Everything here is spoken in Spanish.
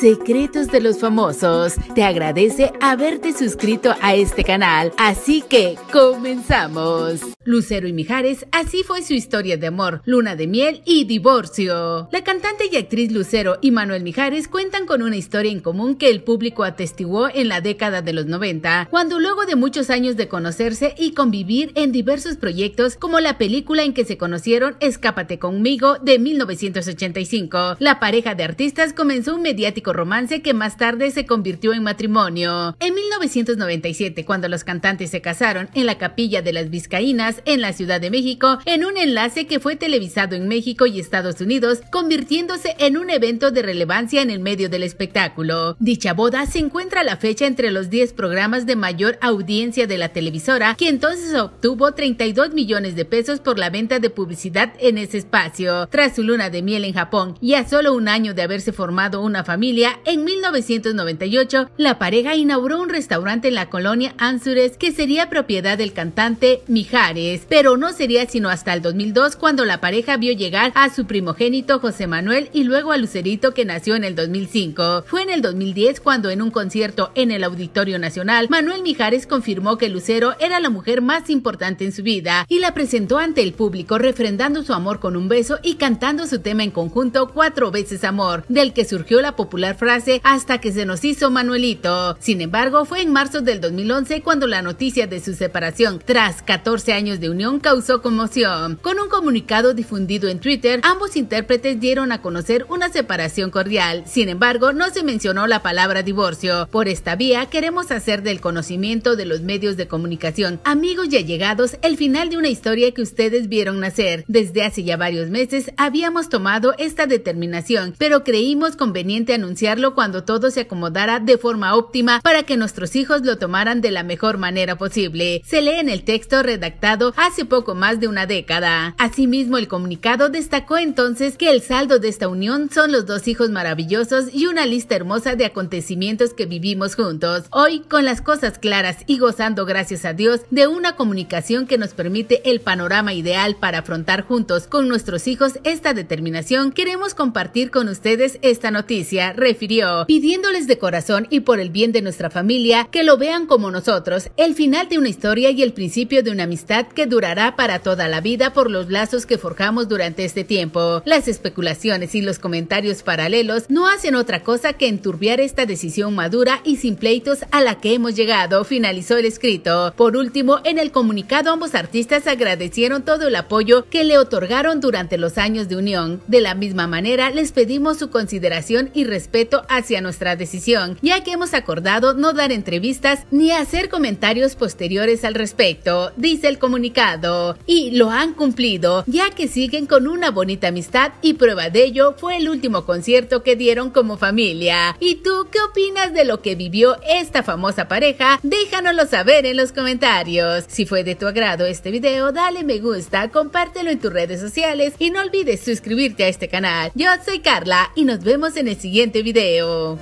Secretos de los Famosos te agradece haberte suscrito a este canal, así que comenzamos. Lucero y Mijares, así fue su historia de amor, luna de miel y divorcio. La cantante y actriz Lucero y Manuel Mijares cuentan con una historia en común que el público atestiguó en la década de los 90, cuando luego de muchos años de conocerse y convivir en diversos proyectos como la película en que se conocieron Escápate conmigo de 1985, la pareja de artistas comenzó un mediático romance que más tarde se convirtió en matrimonio. En 1997, cuando los cantantes se casaron en la capilla de las Vizcaínas, en la Ciudad de México en un enlace que fue televisado en México y Estados Unidos, convirtiéndose en un evento de relevancia en el medio del espectáculo. Dicha boda se encuentra a la fecha entre los 10 programas de mayor audiencia de la televisora, que entonces obtuvo 32 millones de pesos por la venta de publicidad en ese espacio. Tras su luna de miel en Japón y a solo un año de haberse formado una familia, en 1998 la pareja inauguró un restaurante en la colonia Ansures que sería propiedad del cantante Mijares pero no sería sino hasta el 2002 cuando la pareja vio llegar a su primogénito José Manuel y luego a Lucerito que nació en el 2005. Fue en el 2010 cuando en un concierto en el Auditorio Nacional, Manuel Mijares confirmó que Lucero era la mujer más importante en su vida y la presentó ante el público refrendando su amor con un beso y cantando su tema en conjunto Cuatro veces Amor, del que surgió la popular frase Hasta que se nos hizo Manuelito. Sin embargo, fue en marzo del 2011 cuando la noticia de su separación tras 14 años de unión causó conmoción. Con un comunicado difundido en Twitter, ambos intérpretes dieron a conocer una separación cordial. Sin embargo, no se mencionó la palabra divorcio. Por esta vía, queremos hacer del conocimiento de los medios de comunicación, amigos ya llegados, el final de una historia que ustedes vieron nacer. Desde hace ya varios meses habíamos tomado esta determinación, pero creímos conveniente anunciarlo cuando todo se acomodara de forma óptima para que nuestros hijos lo tomaran de la mejor manera posible. Se lee en el texto redactado hace poco más de una década. Asimismo, el comunicado destacó entonces que el saldo de esta unión son los dos hijos maravillosos y una lista hermosa de acontecimientos que vivimos juntos. Hoy, con las cosas claras y gozando, gracias a Dios, de una comunicación que nos permite el panorama ideal para afrontar juntos con nuestros hijos esta determinación, queremos compartir con ustedes esta noticia, refirió, pidiéndoles de corazón y por el bien de nuestra familia que lo vean como nosotros, el final de una historia y el principio de una amistad que durará para toda la vida por los lazos que forjamos durante este tiempo. Las especulaciones y los comentarios paralelos no hacen otra cosa que enturbiar esta decisión madura y sin pleitos a la que hemos llegado, finalizó el escrito. Por último, en el comunicado ambos artistas agradecieron todo el apoyo que le otorgaron durante los años de unión. De la misma manera, les pedimos su consideración y respeto hacia nuestra decisión, ya que hemos acordado no dar entrevistas ni hacer comentarios posteriores al respecto, dice el comunicado comunicado y lo han cumplido ya que siguen con una bonita amistad y prueba de ello fue el último concierto que dieron como familia. ¿Y tú qué opinas de lo que vivió esta famosa pareja? Déjanoslo saber en los comentarios. Si fue de tu agrado este video, dale me gusta, compártelo en tus redes sociales y no olvides suscribirte a este canal. Yo soy Carla y nos vemos en el siguiente video.